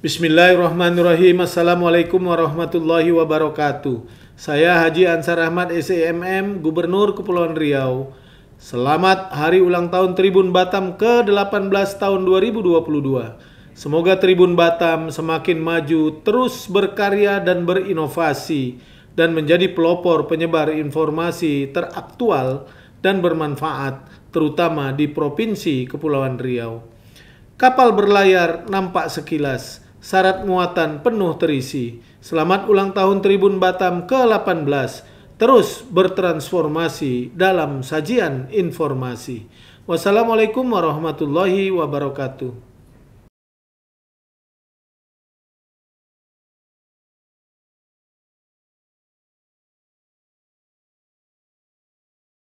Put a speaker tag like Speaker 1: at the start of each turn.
Speaker 1: Bismillahirrahmanirrahim. Assalamualaikum warahmatullahi wabarakatuh. Saya Haji Ansar Ahmad SEMM, Gubernur Kepulauan Riau. Selamat hari ulang tahun Tribun Batam ke-18 tahun 2022. Semoga Tribun Batam semakin maju, terus berkarya dan berinovasi dan menjadi pelopor penyebar informasi teraktual dan bermanfaat terutama di Provinsi Kepulauan Riau. Kapal berlayar nampak sekilas, syarat muatan penuh terisi. Selamat ulang tahun Tribun Batam ke-18, terus bertransformasi dalam sajian informasi. Wassalamualaikum warahmatullahi wabarakatuh.